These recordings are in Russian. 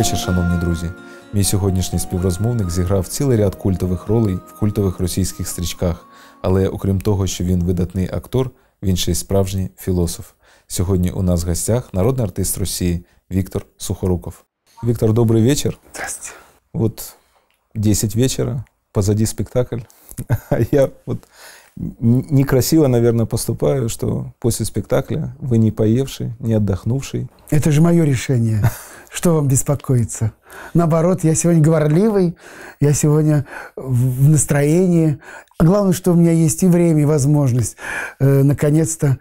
вечір, шановні друзі. Мій сьогоднішній співрозмовник зіграв цілий ряд культових ролей в культових російських стрічках. Але окрім того, що він видатний актор, він ще й справжній філософ. Сьогодні у нас в гостях народний артист Росії Віктор Сухоруков. Віктор, добрий вечір. Здравствуйте. Вот 10 вечора позаді спектакль. А я вот некрасиво, наверное, поступаю, что после спектакля вы не поевший, не отдохнувший. Это же мое решение. Что вам беспокоится? Наоборот, я сегодня говорливый, я сегодня в настроении. А главное, что у меня есть и время, и возможность э, наконец-то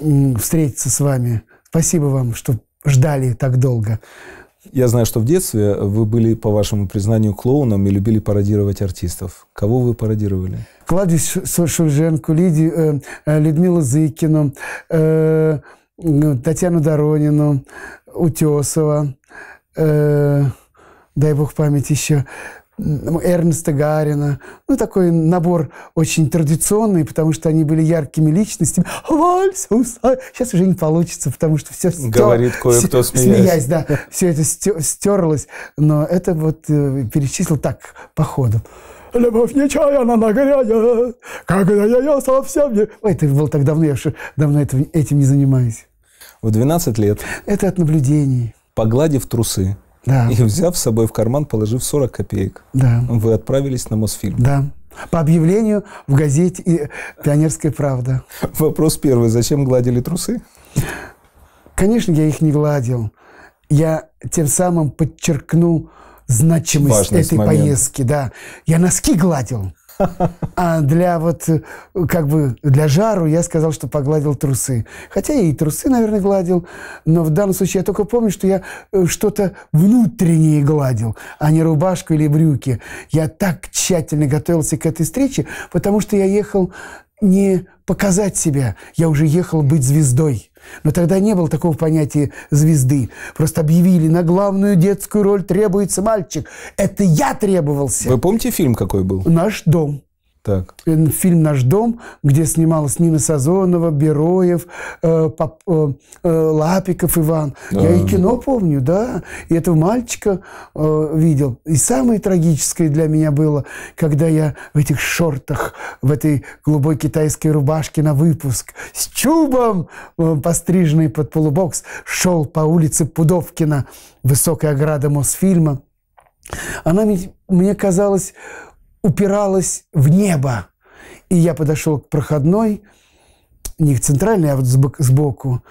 э, встретиться с вами. Спасибо вам, что ждали так долго. Я знаю, что в детстве вы были, по вашему признанию, клоуном и любили пародировать артистов. Кого вы пародировали? Кладю Шульженку, Лиди, э, э, Людмилу Зыкину, э, Татьяну Доронину, Утесова. Э, дай бог память еще, Эрнста Гарина. Ну, такой набор очень традиционный, потому что они были яркими личностями. Вальс, Сейчас уже не получится, потому что все стер... Говорит кое-кто, смеясь. смеясь. да. Все это стерлось. Но это вот э, перечислил так, по ходу. Любовь нечаянно нагряя, когда я ее совсем не... Ой, это было так давно, я уже давно этим не занимаюсь. В 12 лет? Это от наблюдений погладив трусы да. и взяв с собой в карман, положив 40 копеек, да. вы отправились на Мосфильм. Да. По объявлению в газете «Пионерская правда». Вопрос первый. Зачем гладили трусы? Конечно, я их не гладил. Я тем самым подчеркнул значимость Важность этой момент. поездки. Да. Я носки гладил. А для вот, как бы, для жару я сказал, что погладил трусы. Хотя я и трусы, наверное, гладил, но в данном случае я только помню, что я э, что-то внутреннее гладил, а не рубашку или брюки. Я так тщательно готовился к этой встрече, потому что я ехал не показать себя. Я уже ехал быть звездой. Но тогда не было такого понятия звезды. Просто объявили, на главную детскую роль требуется мальчик. Это я требовался. Вы помните фильм какой был? «Наш дом». Так. Э, фильм «Наш дом», где снималась Нина Сазонова, Бероев, э, Поп, э, э Лапиков Иван. Да. Я и кино помню, да. И этого мальчика э, видел. И самое трагическое для меня было, когда я в этих шортах, в этой голубой китайской рубашке на выпуск, с чубом, э, постриженный под полубокс, шел по улице Пудовкина, высокая ограда Мосфильма. Она мне казалась упиралась в небо. И я подошел к проходной, не к центральной, а вот сбоку,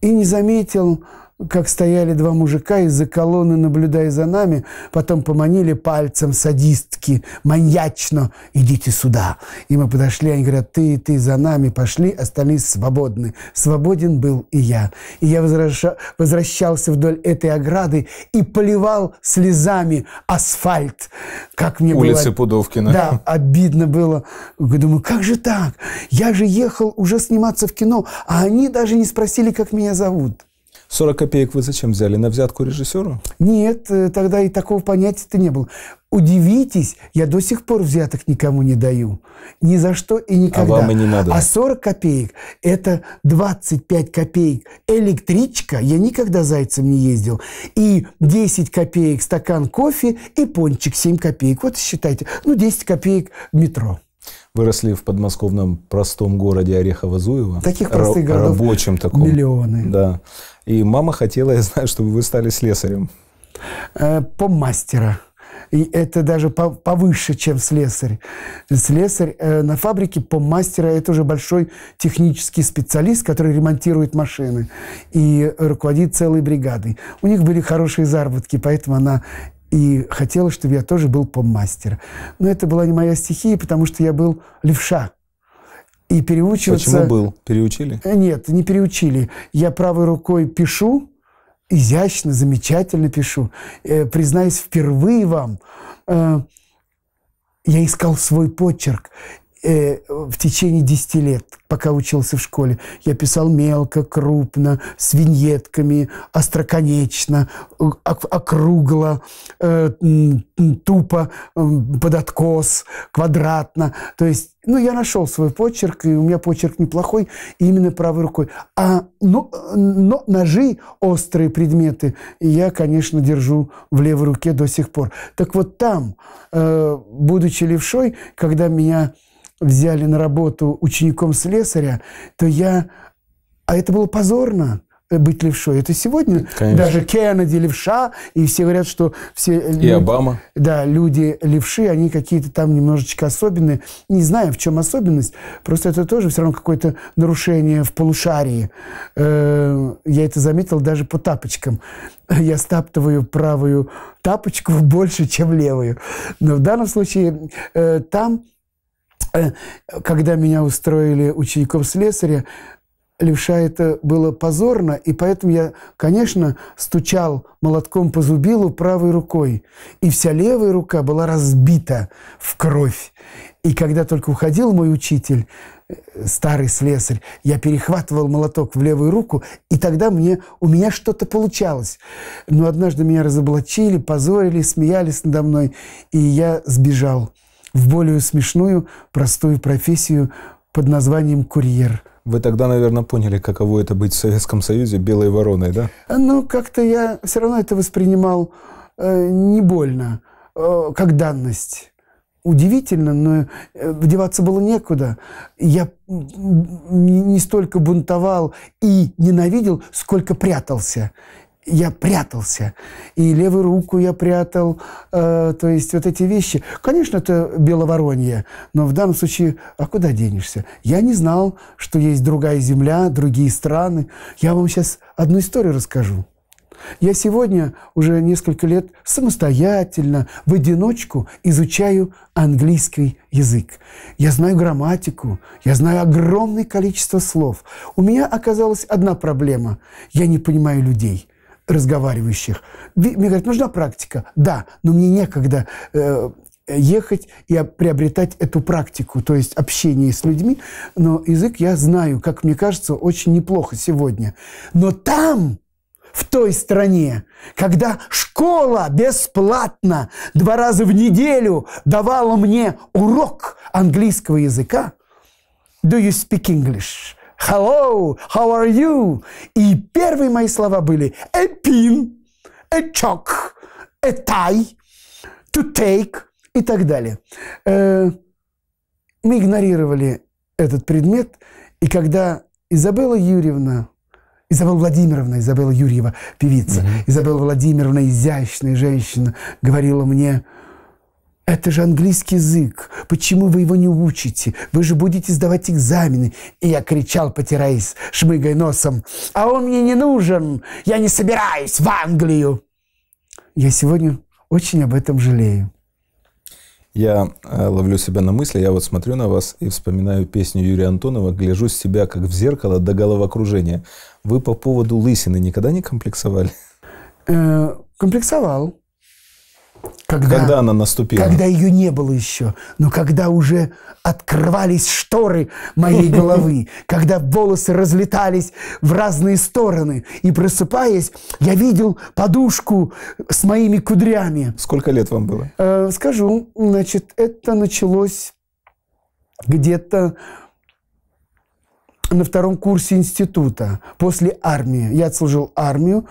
и не заметил как стояли два мужика из-за колонны, наблюдая за нами, потом поманили пальцем садистки, маньячно, идите сюда. И мы подошли, они говорят, ты, ты за нами, пошли, Остались свободны. Свободен был и я. И я возвраща, возвращался вдоль этой ограды и поливал слезами асфальт. Как мне Улицы было... Пудовкина. Да, обидно было. Думаю, как же так? Я же ехал уже сниматься в кино, а они даже не спросили, как меня зовут. 40 копеек вы зачем взяли? На взятку режиссеру? Нет, э, тогда и такого понятия-то не было. Удивитесь, я до сих пор взяток никому не даю. Ни за что и никогда. А вам и не надо. А 40 копеек – это 25 копеек электричка. Я никогда зайцем не ездил. И 10 копеек стакан кофе и пончик 7 копеек. Вот считайте. Ну, 10 копеек метро. Выросли в подмосковном простом городе Орехово-Зуево. Таких простых городов рабочим таком. миллионы. Да. И мама хотела, я знаю, чтобы вы стали слесарем. Э, по мастера. И это даже повыше, чем слесарь. Слесарь э, на фабрике по мастера – это уже большой технический специалист, который ремонтирует машины и руководит целой бригадой. У них были хорошие заработки, поэтому она и хотела, чтобы я тоже был поммастер. Но это была не моя стихия, потому что я был левша. И переучиваться... Почему был? Переучили? Э, нет, не переучили. Я правой рукой пишу, изящно, замечательно пишу. Э, признаюсь, впервые вам, э, я искал свой почерк э, в течение 10 лет, пока учился в школе. Я писал мелко, крупно, с виньетками, остроконечно, э, округло, э, тупо, э, под откос, квадратно. То есть, ну, я нашел свой почерк, и у меня почерк неплохой, именно правой рукой. А но, э, но ножи, острые предметы, я, конечно, держу в левой руке до сих пор. Так вот там, э, будучи левшой, когда меня взяли на работу учеником слесаря, то я... А это было позорно э, быть левшой. Это сегодня Конечно. даже Кеннеди левша, и все говорят, что все... Э, и люди, Обама. Да, люди левши, они какие-то там немножечко особенные. Не знаю, в чем особенность, просто это тоже все равно какое-то нарушение в полушарии. Э, я это заметил даже по тапочкам. Я стаптываю правую тапочку больше, чем левую. Но в данном случае там Э, когда меня устроили учеником слесаря, левша это было позорно, и поэтому я, конечно, стучал молотком по зубилу правой рукой. И вся левая рука была разбита в кровь. И когда только уходил мой учитель, э, старый слесарь, я перехватывал молоток в левую руку, и тогда мне, у меня что-то получалось. Но однажды меня разоблачили, позорили, смеялись надо мной, и я сбежал в более смешную, простую профессию под названием курьер. Вы тогда, наверное, поняли, каково это быть в Советском Союзе белой вороной, да? Ну, как-то я все равно это воспринимал э, не больно, э, как данность. Удивительно, но вдеваться э, было некуда. Я не столько бунтовал и ненавидел, сколько прятался я прятался. И левую руку я прятал. Э, то есть вот эти вещи. Конечно, это беловоронье, но в данном случае, а куда денешься? Я не знал, что есть другая земля, другие страны. Я вам сейчас одну историю расскажу. Я сегодня уже несколько лет самостоятельно, в одиночку изучаю английский язык. Я знаю грамматику, я знаю огромное количество слов. У меня оказалась одна проблема – я не понимаю людей разговаривающих. Мне говорят, нужна практика. Да, но мне некогда э, ехать и приобретать эту практику, то есть общение с людьми. Но язык я знаю, как мне кажется, очень неплохо сегодня. Но там, в той стране, когда школа бесплатно два раза в неделю давала мне урок английского языка, do you speak English? hello, how are you? И первые мои слова были a pin, a chalk, a tie, to take и так далее. Э, мы игнорировали этот предмет, и когда Изабелла Юрьевна Изабелла Владимировна, Изабелла Юрьева, певица, mm-hmm. Изабелла Владимировна, изящная женщина, говорила мне, это же английский язык. Почему вы его не учите? Вы же будете сдавать экзамены. И я кричал, потираясь, шмыгая носом. А он мне не нужен. Я не собираюсь в Англию. Я сегодня очень об этом жалею. Я э, ловлю себя на мысли, я вот смотрю на вас и вспоминаю песню Юрия Антонова «Гляжу с себя, как в зеркало, до головокружения». Вы по поводу лысины никогда не комплексовали? Э -э комплексовал. Когда, когда она наступила? Когда ее не было еще, но когда уже открывались шторы моей головы, когда волосы разлетались в разные стороны, и просыпаясь, я видел подушку с моими кудрями. Сколько лет вам было? Э, скажу, значит, это началось где-то на втором курсе института, после армии. Я отслужил армию,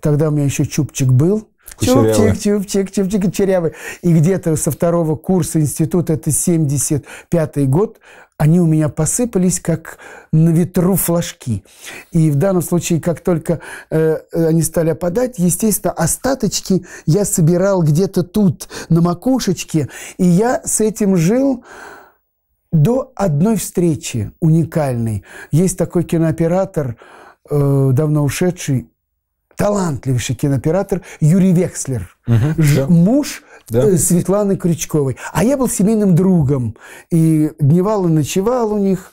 тогда у меня еще чупчик был – Чупчик, чупчик, чупчик, кучерявый. И где-то со второго курса института, это 75-й год, они у меня посыпались, как на ветру флажки. И в данном случае, как только э, они стали опадать, естественно, остаточки я собирал где-то тут, на макушечке. И я с этим жил до одной встречи уникальной. Есть такой кинооператор, э, давно ушедший, талантливейший кинооператор Юрий Векслер, угу, да. муж да. Э, Светланы Крючковой. А я был семейным другом. И дневал и ночевал у них.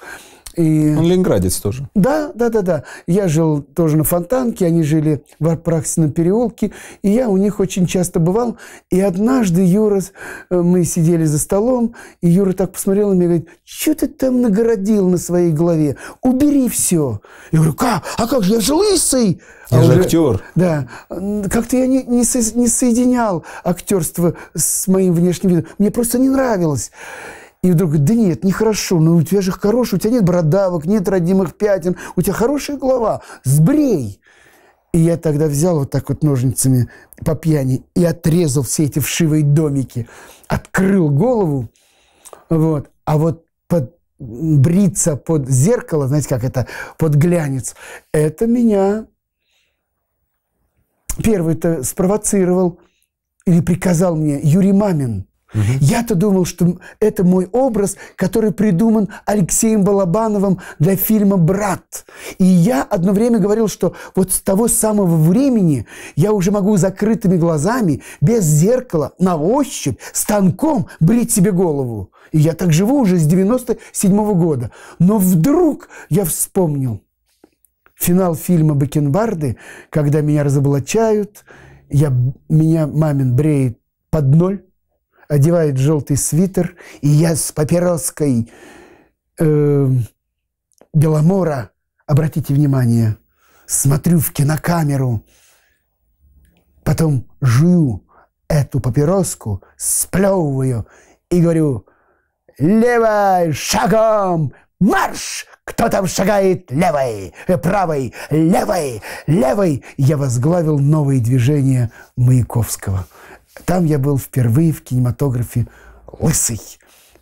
И... Он ленинградец тоже. Да, да, да, да. Я жил тоже на Фонтанке, они жили в Апраксином переулке, и я у них очень часто бывал. И однажды Юра, э, мы сидели за столом, и Юра так посмотрел на меня и говорит, что ты там нагородил на своей голове? Убери все. Я говорю, как? А как же, я же лысый! А я а же актер. Да. Как-то я не, не, со, не соединял актерство с моим внешним видом. Мне просто не нравилось. И вдруг говорит, да нет, нехорошо, но ну, у тебя же хороший, у тебя нет бородавок, нет родимых пятен, у тебя хорошая голова, сбрей. И я тогда взял вот так вот ножницами по пьяни и отрезал все эти вшивые домики, открыл голову, вот. А вот под бриться под зеркало, знаете, как это, под глянец, это меня первый-то спровоцировал или приказал мне Юрий Мамин. Я-то думал, что это мой образ, который придуман Алексеем Балабановым для фильма «Брат». И я одно время говорил, что вот с того самого времени я уже могу закрытыми глазами, без зеркала, на ощупь, станком брить себе голову. И я так живу уже с 97 -го года. Но вдруг я вспомнил финал фильма «Бакенбарды», когда меня разоблачают, я, меня мамин бреет под ноль, одевает желтый свитер, и я с папироской э, Беломора, обратите внимание, смотрю в кинокамеру, потом жую эту папироску, сплевываю и говорю «Левой шагом марш! Кто там шагает левой, э, правой, левой, левой!» Я возглавил новые движения Маяковского – там я был впервые в кинематографе лысый.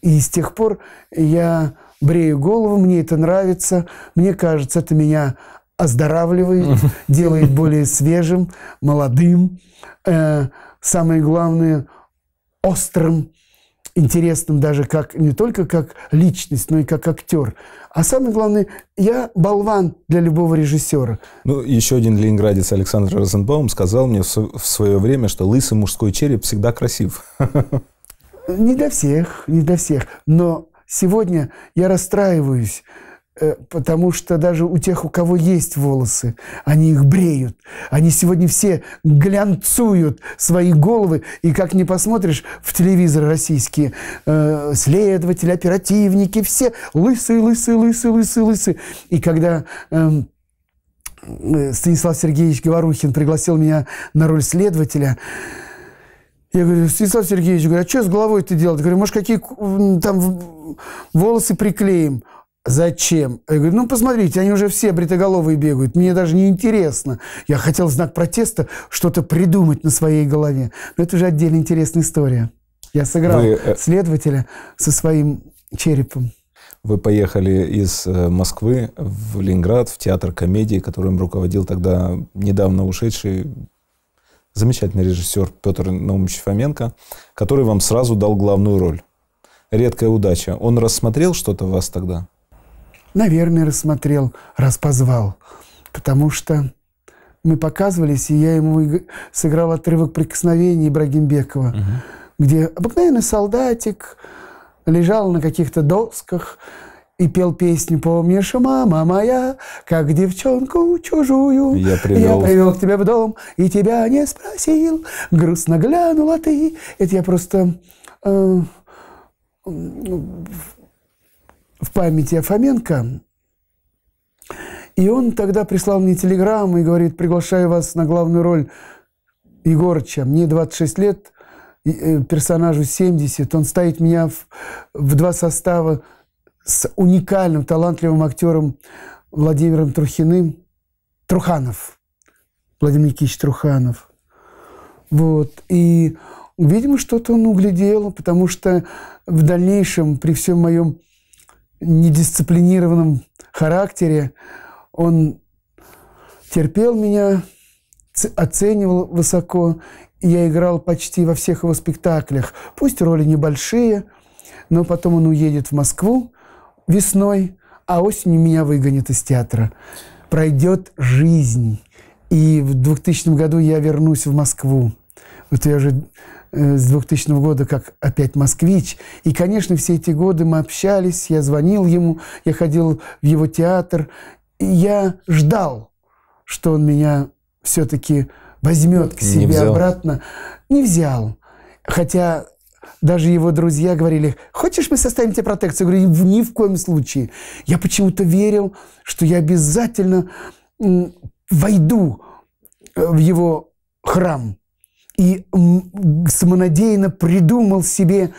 И с тех пор я брею голову, мне это нравится, мне кажется, это меня оздоравливает, делает более свежим, молодым, э, самое главное, острым интересным даже как не только как личность, но и как актер. А самое главное, я болван для любого режиссера. Ну, еще один ленинградец Александр Розенбаум сказал мне в свое время, что лысый мужской череп всегда красив. Не для всех, не для всех. Но сегодня я расстраиваюсь, Э, потому что даже у тех, у кого есть волосы, они их бреют. Они сегодня все глянцуют свои головы, и как не посмотришь в телевизор российские, э, следователи, оперативники, все лысые, лысые, лысые, лысые, лысые. И когда эм, э, Станислав Сергеевич Говорухин пригласил меня на роль следователя, я говорю, Станислав Сергеевич, говорю, а что с головой ты делать? Я говорю, может, какие там волосы приклеим? Зачем? Я говорю, ну посмотрите, они уже все бритоголовые бегают, мне даже не интересно. Я хотел знак протеста что-то придумать на своей голове. Но это уже отдельно интересная история. Я сыграл Вы... Э, следователя со своим черепом. Вы поехали из э, Москвы в Ленинград, в театр комедии, которым руководил тогда недавно ушедший замечательный режиссер Петр Наумович Фоменко, который вам сразу дал главную роль. Редкая удача. Он рассмотрел что-то вас тогда? Наверное, рассмотрел, раз позвал. Потому что мы показывались, и я ему сыграл отрывок прикосновений Ибрагимбекова, угу. где обыкновенный солдатик лежал на каких-то досках, и пел песню «Помнишь, мама моя, как девчонку чужую, я привел, я привел к тебе в дом и тебя не спросил, грустно глянула ты». Это я просто э, в памяти о Фоменко. И он тогда прислал мне телеграмму и говорит, приглашаю вас на главную роль Егорыча. Мне 26 лет, э, персонажу 70. Он ставит меня в, в два состава с уникальным, талантливым актером Владимиром Трухиным. Труханов. Владимир Никитич Труханов. Вот. И, видимо, что-то он углядел, потому что в дальнейшем при всем моем недисциплинированном характере. Он терпел меня, оценивал высоко, и я играл почти во всех его спектаклях. Пусть роли небольшие, но потом он уедет в Москву весной, а осенью меня выгонят из театра. Пройдет жизнь. И в 2000 году я вернусь в Москву. Вот я же Э, с 2000 года как опять москвич. И, конечно, все эти годы мы общались, я звонил ему, я ходил в его театр. И я ждал, что он меня все-таки возьмет к себе не взял. обратно. Не взял. Хотя даже его друзья говорили, хочешь, мы составим тебе протекцию? Я говорю, ни в коем случае. Я почему-то верил, что я обязательно войду э, в его храм и самонадеянно придумал себе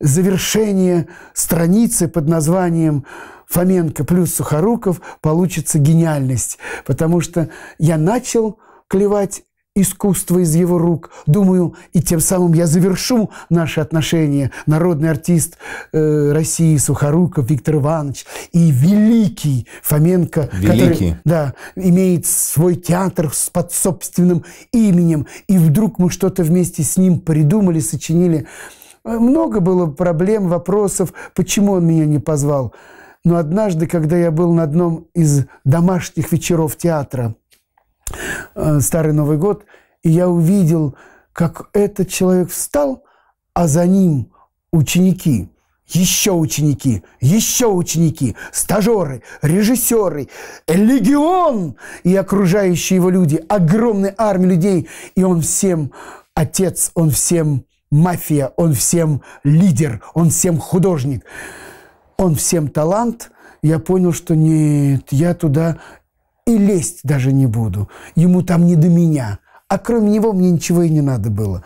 завершение страницы под названием «Фоменко плюс Сухоруков» получится гениальность, потому что я начал клевать искусство из его рук. Думаю, и тем самым я завершу наши отношения. Народный артист э, России Сухоруков Виктор Иванович и великий Фоменко, великий. который да, имеет свой театр под собственным именем. И вдруг мы что-то вместе с ним придумали, сочинили. Э, много было проблем, вопросов, почему он меня не позвал. Но однажды, когда я был на одном из домашних вечеров театра – Э, Старый Новый год, и я увидел, как этот человек встал, а за ним ученики, еще ученики, еще ученики, стажеры, режиссеры, легион и окружающие его люди, огромная армия людей, и он всем отец, он всем мафия, он всем лидер, он всем художник, он всем талант. Я понял, что нет, я туда и лезть даже не буду. Ему там не до меня. А кроме него мне ничего и не надо было.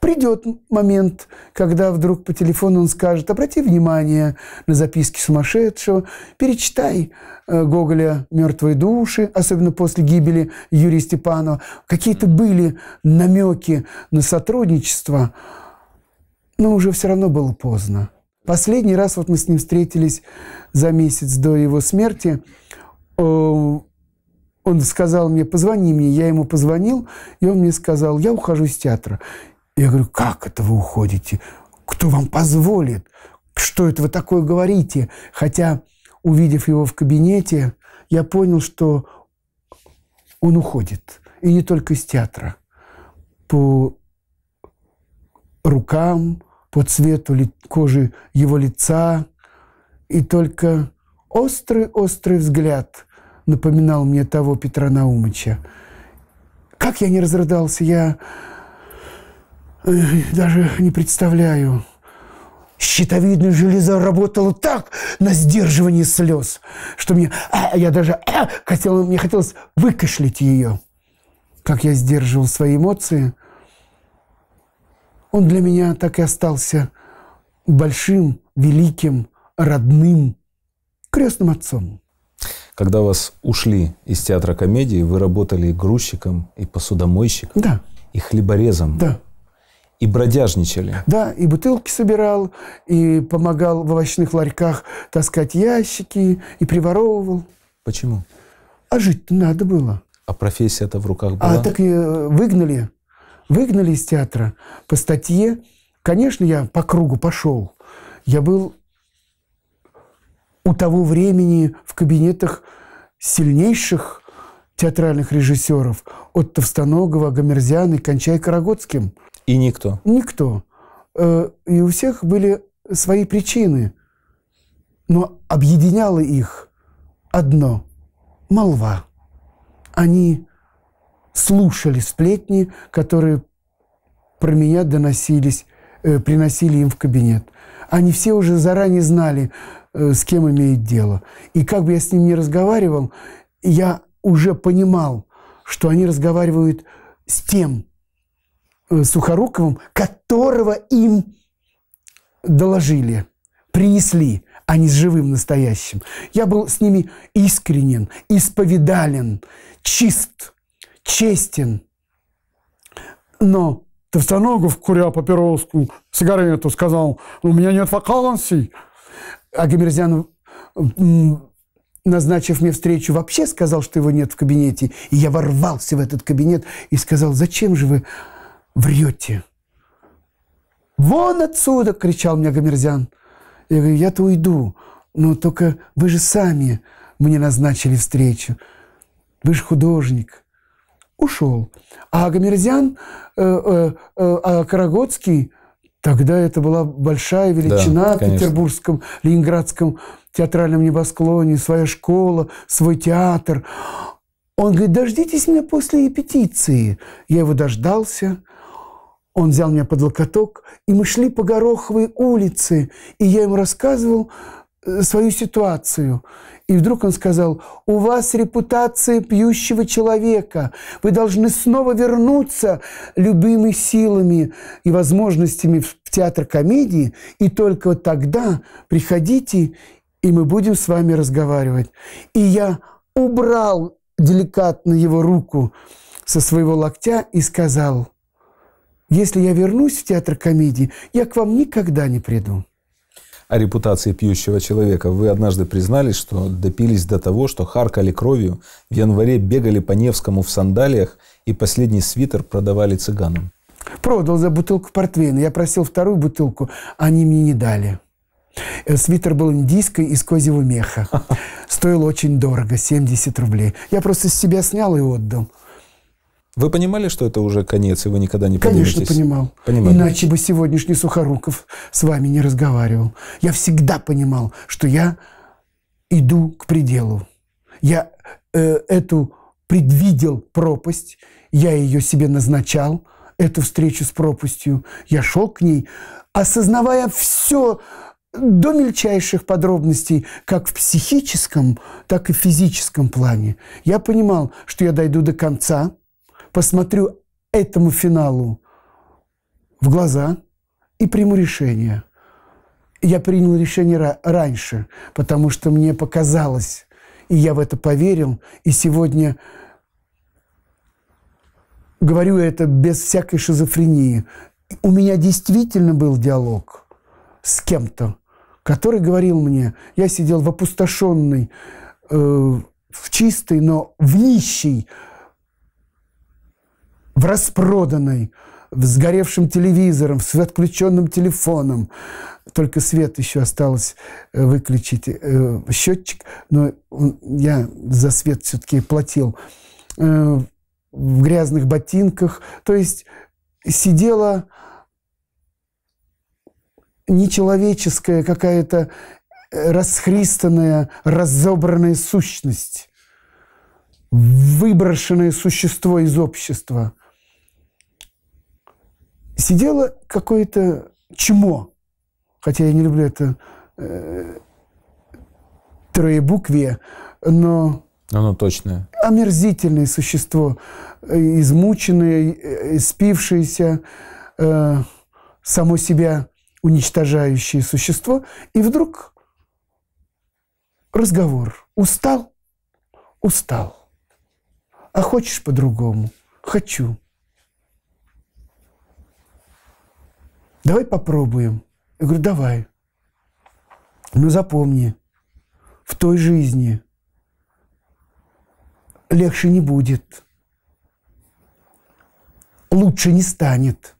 Придет момент, когда вдруг по телефону он скажет, обрати внимание на записки сумасшедшего, перечитай э, Гоголя «Мертвые души», особенно после гибели Юрия Степанова. Какие-то были намеки на сотрудничество, но уже все равно было поздно. Последний раз вот мы с ним встретились за месяц до его смерти. Э, он сказал мне, позвони мне. Я ему позвонил, и он мне сказал, я ухожу из театра. Я говорю, как это вы уходите? Кто вам позволит? Что это вы такое говорите? Хотя, увидев его в кабинете, я понял, что он уходит. И не только из театра. По рукам, по цвету кожи его лица. И только Острый-острый взгляд напоминал мне того Петра Наумыча. Как я не разрыдался, я э, даже не представляю. Щитовидная железа работала так на сдерживании слез, что мне, а, я даже а, хотел, мне хотелось выкашлять ее. Как я сдерживал свои эмоции, он для меня так и остался большим, великим, родным крестным отцом. Когда вас ушли из театра комедии, вы работали и грузчиком, и посудомойщиком, да. и хлеборезом. Да. И бродяжничали. Да, и бутылки собирал, и помогал в овощных ларьках таскать ящики, и приворовывал. Почему? А жить-то надо было. А профессия-то в руках была? А так и э, выгнали. Выгнали из театра по статье. Конечно, я по кругу пошел. Я был у того времени в кабинетах сильнейших театральных режиссеров от Товстоногова, Гомерзяна и Кончай Карагодским. И никто. Никто. Э, и у всех были свои причины, но объединяло их одно – молва. Они слушали сплетни, которые про меня доносились, э, приносили им в кабинет. Они все уже заранее знали, Э, с кем имеет дело. И как бы я с ним не разговаривал, я уже понимал, что они разговаривают с тем э, Сухоруковым, которого им доложили, принесли, а не с живым настоящим. Я был с ними искренен, исповедален, чист, честен. Но Товстоногов, куря папироску, сигарету, сказал, у меня нет вакансий. А Гамерзян, назначив мне встречу, вообще сказал, что его нет в кабинете. И я ворвался в этот кабинет и сказал, зачем же вы врете? «Вон отсюда!» – кричал мне Гамерзян. Я говорю, я-то уйду, но только вы же сами мне назначили встречу. Вы же художник. Ушел. А Гамерзян, э, э, э, а Карагодский – Тогда это была большая величина да, в петербургском, ленинградском театральном небосклоне, своя школа, свой театр. Он говорит, дождитесь меня после репетиции. Я его дождался. Он взял меня под локоток, и мы шли по Гороховой улице, и я ему рассказывал, свою ситуацию. И вдруг он сказал, у вас репутация пьющего человека. Вы должны снова вернуться любыми силами и возможностями в театр комедии. И только тогда приходите, и мы будем с вами разговаривать. И я убрал деликатно его руку со своего локтя и сказал, если я вернусь в театр комедии, я к вам никогда не приду о репутации пьющего человека. Вы однажды признались, что допились до того, что харкали кровью, в январе бегали по Невскому в сандалиях и последний свитер продавали цыганам. Продал за бутылку портвейна. Я просил вторую бутылку, они мне не дали. Э, свитер был индийской из козьего меха. Стоил очень дорого, 70 рублей. Я просто с себя снял и отдал. Вы понимали, что это уже конец, и вы никогда не Конечно, понимал, понимал. Иначе бы сегодняшний Сухоруков с вами не разговаривал. Я всегда понимал, что я иду к пределу. Я э, эту предвидел пропасть, я ее себе назначал, эту встречу с пропастью. Я шел к ней, осознавая все до мельчайших подробностей, как в психическом, так и в физическом плане. Я понимал, что я дойду до конца – посмотрю этому финалу в глаза и приму решение. Я принял решение раньше, потому что мне показалось, и я в это поверил, и сегодня говорю это без всякой шизофрении. У меня действительно был диалог с кем-то, который говорил мне, я сидел в опустошенной, э, в чистой, но в нищей в распроданной, в сгоревшем телевизором, с отключенным телефоном. Только свет еще осталось э, выключить, э, счетчик, но я за свет все-таки платил. Э, в грязных ботинках. То есть сидела нечеловеческая какая-то э, расхристанная, разобранная сущность, выброшенное существо из общества – сидело какое-то чмо, хотя я не люблю это э, троебуквие, но... Оно точное. Омерзительное существо, э, измученное, э, спившееся, э, само себя уничтожающее существо. И вдруг разговор. Устал? Устал. А хочешь по-другому? Хочу. давай попробуем. Я говорю, давай. Но «Ну, запомни, в той жизни легче не будет, лучше не станет.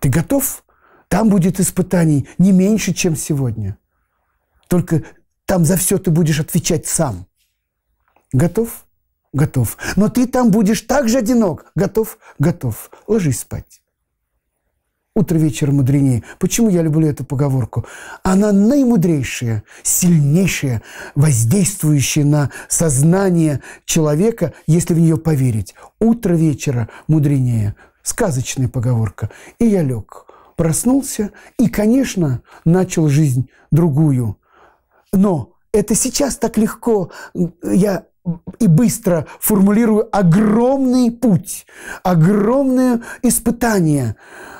Ты готов? Там будет испытаний не меньше, чем сегодня. Только там за все ты будешь отвечать сам. Готов? Готов. Но ты там будешь так же одинок. Готов? Готов. Ложись спать. Утро вечера мудренее. Почему я люблю эту поговорку? Она наимудрейшая, сильнейшая, воздействующая на сознание человека, если в нее поверить. Утро вечера мудренее. Сказочная поговорка. И я лег. Проснулся и, конечно, начал жизнь другую. Но это сейчас так легко. Я и быстро формулирую огромный путь, огромное испытание,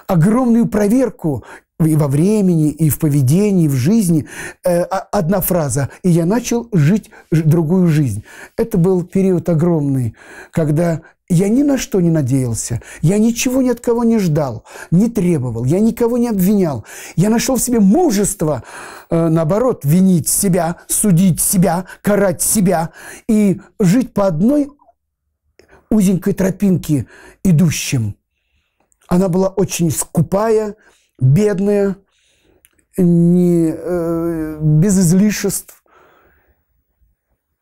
огромную проверку и во времени, и в поведении, и в жизни. Э, а, одна фраза. И я начал жить другую жизнь. Это был период огромный, когда я ни на что не надеялся. Я ничего ни от кого не ждал, не требовал. Я никого не обвинял. Я нашел в себе мужество, э, наоборот, винить себя, судить себя, карать себя и жить по одной узенькой тропинке идущим. Она была очень скупая, бедная, не, э, без излишеств.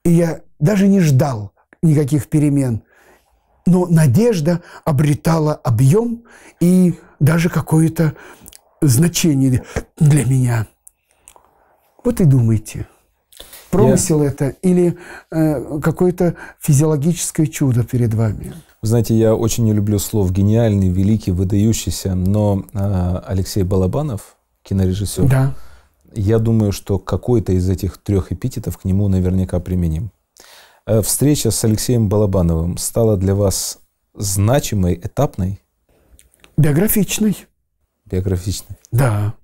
И я даже не ждал никаких перемен – но надежда обретала объем и даже какое-то значение для меня. Вот и думайте, промысел yeah. это или э, какое-то физиологическое чудо перед вами. знаете, я очень не люблю слов гениальный, великий, выдающийся, но э, Алексей Балабанов, кинорежиссер, да. я думаю, что какой-то из этих трех эпитетов к нему наверняка применим. Э, встреча с Алексеем Балабановым стала для вас значимой, этапной? Биографичной. Биографичной. Да.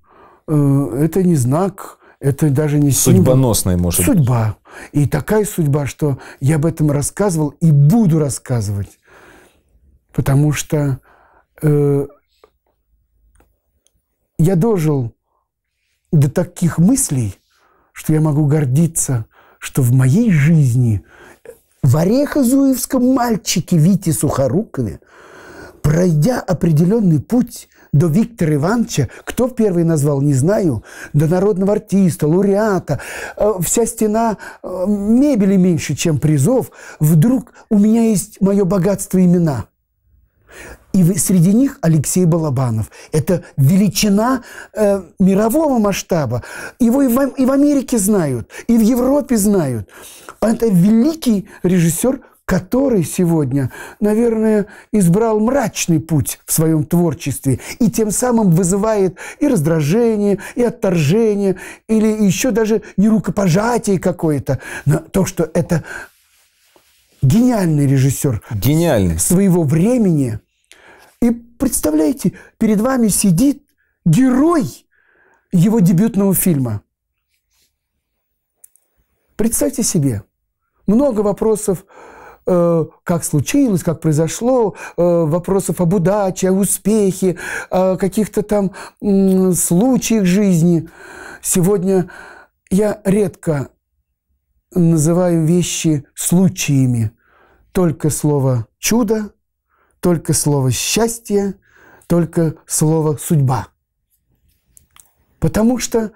Э, это не знак, это даже не символ. может Судьба. Быть. И такая судьба, что я об этом рассказывал и буду рассказывать. Потому что э, я дожил до таких мыслей, что я могу гордиться, что в моей жизни – в Орехозуевском мальчике Вите Сухорукове, пройдя определенный путь до Виктора Ивановича, кто первый назвал, не знаю, до народного артиста, лауреата, э, вся стена э, мебели меньше, чем призов, вдруг у меня есть мое богатство имена – и среди них Алексей Балабанов. Это величина э, мирового масштаба. Его и в, и в Америке знают, и в Европе знают. Это великий режиссер, который сегодня, наверное, избрал мрачный путь в своем творчестве и тем самым вызывает и раздражение, и отторжение, или еще даже не рукопожатие какое-то. Но то, что это гениальный режиссер гениальный. своего времени – представляете, перед вами сидит герой его дебютного фильма. Представьте себе, много вопросов, э, как случилось, как произошло, э, вопросов об удаче, о успехе, о каких-то там э, случаях жизни. Сегодня я редко называю вещи случаями. Только слово «чудо», только слово «счастье», только слово «судьба». Потому что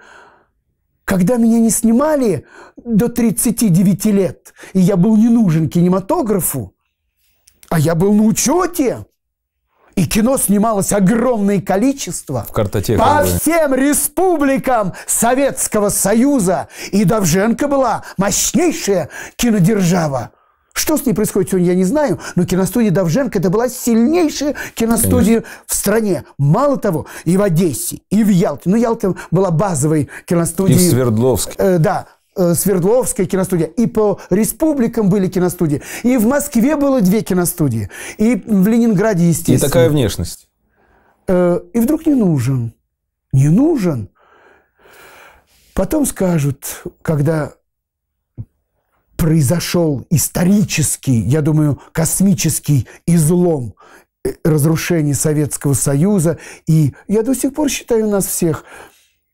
когда меня не снимали до 39 лет, и я был не нужен кинематографу, а я был на учете, и кино снималось огромное количество в картотеке, по всем республикам Советского Союза. И Довженко была мощнейшая кинодержава. Что с ней происходит сегодня, я не знаю, но киностудия Давженко – это была сильнейшая киностудия Конечно. в стране. Мало того, и в Одессе, и в Ялте. Ну, Ялта была базовой киностудией. И в Свердловске. Э, да, э, Свердловская киностудия, и по республикам были киностудии, и в Москве было две киностудии, и в Ленинграде, естественно. И такая внешность. Э, и вдруг не нужен. Не нужен. Потом скажут, когда произошел исторический, я думаю, космический излом э, разрушения Советского Союза. И я до сих пор считаю нас всех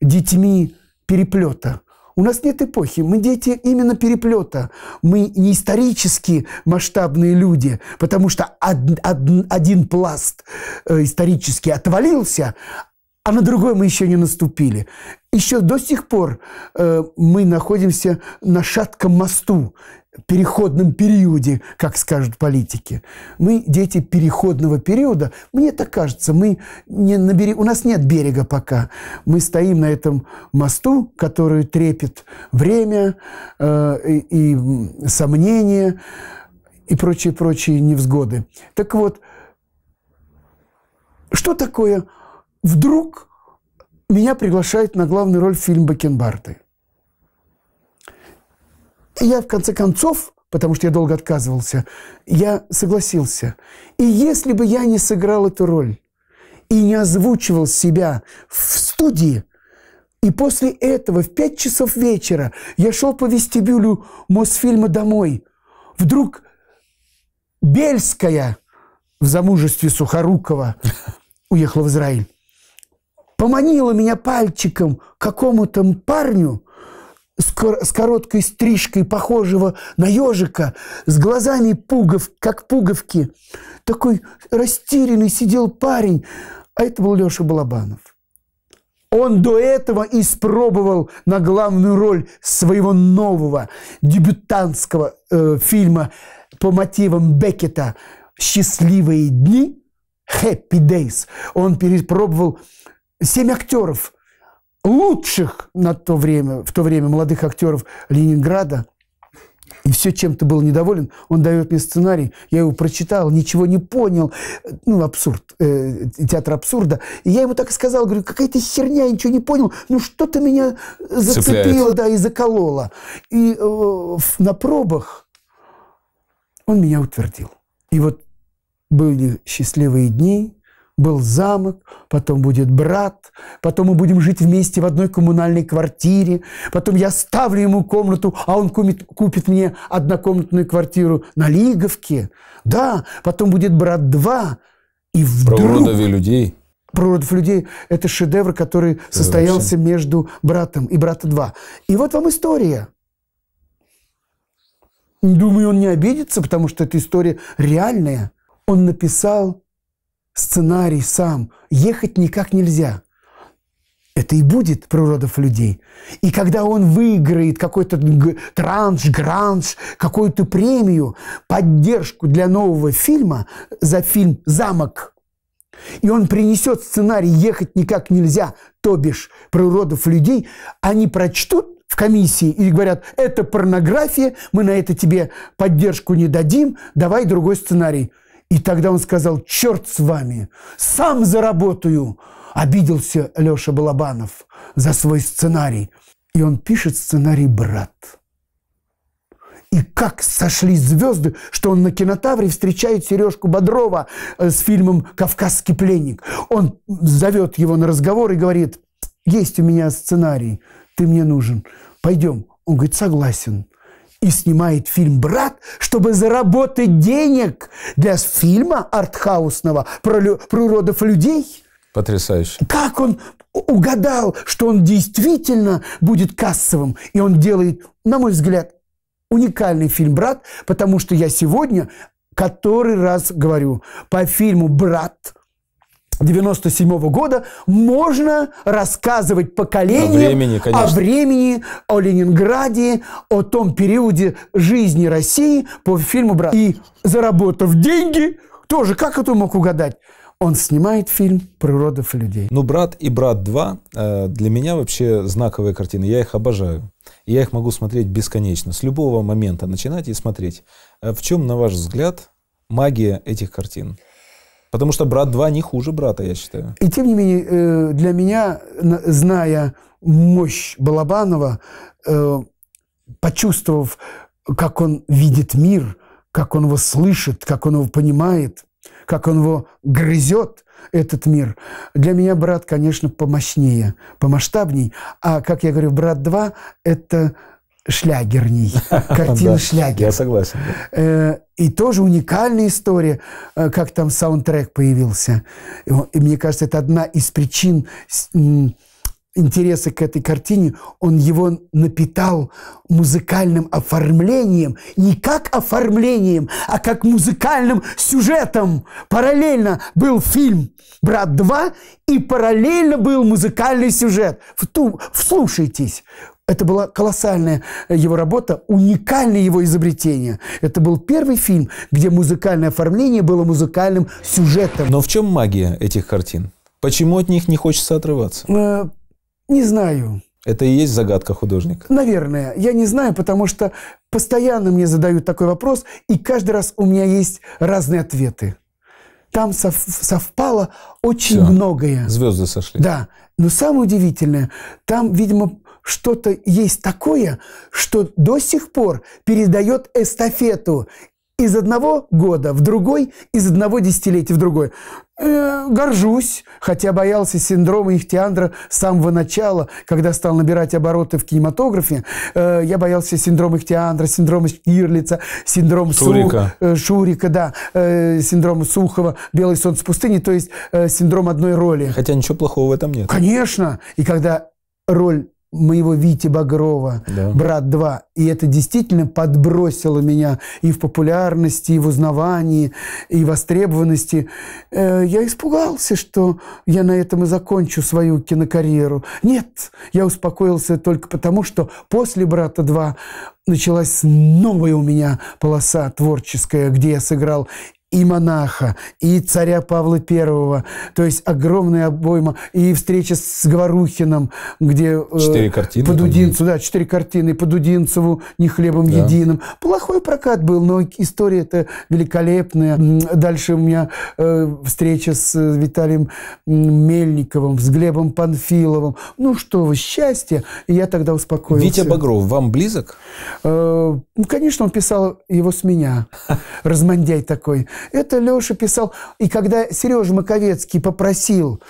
детьми переплета. У нас нет эпохи, мы дети именно переплета. Мы не исторически масштабные люди, потому что од, од, один пласт э, исторически отвалился, а на другой мы еще не наступили. Еще до сих пор э, мы находимся на шатком мосту, переходном периоде, как скажут политики. Мы дети переходного периода. Мне так кажется, мы не на берег... у нас нет берега пока. Мы стоим на этом мосту, который трепет время э, и, и сомнения и прочие-прочие невзгоды. Так вот, что такое вдруг меня приглашают на главную роль в фильм «Бакенбарды». И я, в конце концов, потому что я долго отказывался, я согласился. И если бы я не сыграл эту роль и не озвучивал себя в студии, и после этого в пять часов вечера я шел по вестибюлю Мосфильма домой. Вдруг Бельская в замужестве Сухорукова уехала в Израиль поманила меня пальчиком какому-то парню с короткой стрижкой, похожего на ежика, с глазами пугов, как пуговки. Такой растерянный сидел парень, а это был Леша Балабанов. Он до этого испробовал на главную роль своего нового дебютантского э, фильма по мотивам Беккета «Счастливые дни» Happy Days. Он перепробовал семь актеров, лучших на то время, в то время молодых актеров Ленинграда, и все чем-то был недоволен. Он дает мне сценарий, я его прочитал, ничего не понял. Ну, абсурд, э, театр абсурда. И я ему так и сказал, говорю, какая-то херня, я ничего не понял. Ну, что-то меня зацепило, Цепляет. да, и закололо. И э, на пробах он меня утвердил. И вот были счастливые дни, был замок, потом будет брат, потом мы будем жить вместе в одной коммунальной квартире, потом я ставлю ему комнату, а он купит, купит мне однокомнатную квартиру на Лиговке. Да, потом будет брат два И вдруг... Прородове людей. Прородов людей. Это шедевр, который Это состоялся вообще. между братом и брата два. И вот вам история. Думаю, он не обидится, потому что эта история реальная. Он написал сценарий сам, ехать никак нельзя. Это и будет природов людей. И когда он выиграет какой-то транш, гранш, какую-то премию, поддержку для нового фильма за фильм «Замок», и он принесет сценарий «Ехать никак нельзя», то бишь природов людей, они прочтут в комиссии и говорят, это порнография, мы на это тебе поддержку не дадим, давай другой сценарий – и тогда он сказал, черт с вами, сам заработаю. Обиделся Леша Балабанов за свой сценарий. И он пишет сценарий «Брат». И как сошли звезды, что он на кинотавре встречает Сережку Бодрова э, с фильмом «Кавказский пленник». Он зовет его на разговор и говорит, есть у меня сценарий, ты мне нужен, пойдем. Он говорит, согласен и снимает фильм «Брат», чтобы заработать денег для фильма артхаусного про, лю- про уродов людей. Потрясающе. Как он угадал, что он действительно будет кассовым, и он делает, на мой взгляд, уникальный фильм «Брат», потому что я сегодня который раз говорю, по фильму «Брат» 97 -го года можно рассказывать поколению о времени, о времени, о Ленинграде, о том периоде жизни России по фильму «Брат». И заработав деньги, тоже как это мог угадать? Он снимает фильм «Природов и людей». Ну, «Брат» и «Брат 2» э, для меня вообще знаковые картины. Я их обожаю. я их могу смотреть бесконечно. С любого момента начинать и смотреть. Э, в чем, на ваш взгляд, магия этих картин? Потому что брат 2 не хуже брата, я считаю. И тем не менее, э, для меня, зная мощь Балабанова, э, почувствовав, как он видит мир, как он его слышит, как он его понимает, как он его грызет, этот мир. Для меня брат, конечно, помощнее, помасштабней. А, как я говорю, брат 2 – это шлягерней, картина шлягер. Я согласен. Э, и тоже уникальная история, э, как там саундтрек появился. И мне кажется, это одна из причин интереса к этой картине. Он его напитал музыкальным оформлением, не как оформлением, а как музыкальным сюжетом. Параллельно был фильм «Брат 2» и параллельно был музыкальный сюжет. Вслушайтесь, это была колоссальная э, его работа, уникальное его изобретение. Это был первый фильм, где музыкальное оформление было музыкальным сюжетом. Но в чем магия этих картин? Почему от них не хочется отрываться? Э, не знаю. Это и есть загадка художника? Наверное. Я не знаю, потому что постоянно мне задают такой вопрос, и каждый раз у меня есть разные ответы. Там совпало очень Все. многое. Звезды сошли. Да. Но самое удивительное, там, видимо, что-то есть такое, что до сих пор передает эстафету из одного года в другой, из одного десятилетия в другой. Э, горжусь, хотя боялся синдрома Ихтиандра с самого начала, когда стал набирать обороты в кинематографе. Э, я боялся синдрома Ихтиандра, синдрома Ирлица, синдрома Шурика, Сух, э, Шурика да, э, синдрома Сухова, Белый солнце пустыни, то есть э, синдром одной роли. Хотя ничего плохого в этом нет. Конечно. И когда роль моего Вити Багрова, да. «Брат 2». И это действительно подбросило меня и в популярности, и в узнавании, и в востребованности. Э, я испугался, что я на этом и закончу свою кинокарьеру. Нет, я успокоился только потому, что после «Брата 2» началась новая у меня полоса творческая, где я сыграл и монаха, и царя Павла I, то есть огромная обойма, и встреча с Говорухиным, где... Э, четыре картины. По Дудинцу, да, четыре картины, по Дудинцеву, не хлебом да. единым. Плохой прокат был, но история-то великолепная. Дальше у меня э, встреча с э, Виталием Мельниковым, с Глебом Панфиловым. Ну что вы, счастье! И я тогда успокоился. Витя Багров вам близок? Э, ну, конечно, он писал его с меня. Размандяй такой. Это Леша писал. И когда Сережа Маковецкий попросил,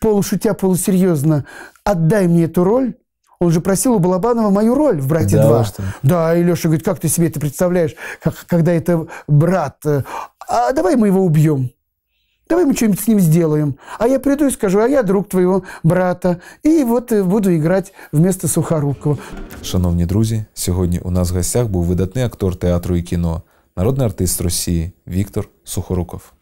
полушутя, полусерьезно, отдай мне эту роль, он же просил у Балабанова мою роль в «Брате 2». Да, да, и Леша говорит, как ты себе это представляешь, как, когда это брат? Э, а давай мы его убьем. Давай мы что-нибудь с ним сделаем. А я приду и скажу, а я друг твоего брата. и вот э, буду играть вместо Сухорукова. Шановні друзі, сьогодні у нас в гостях був видатний актор театру і кіно, Народный артист России Виктор Сухоруков.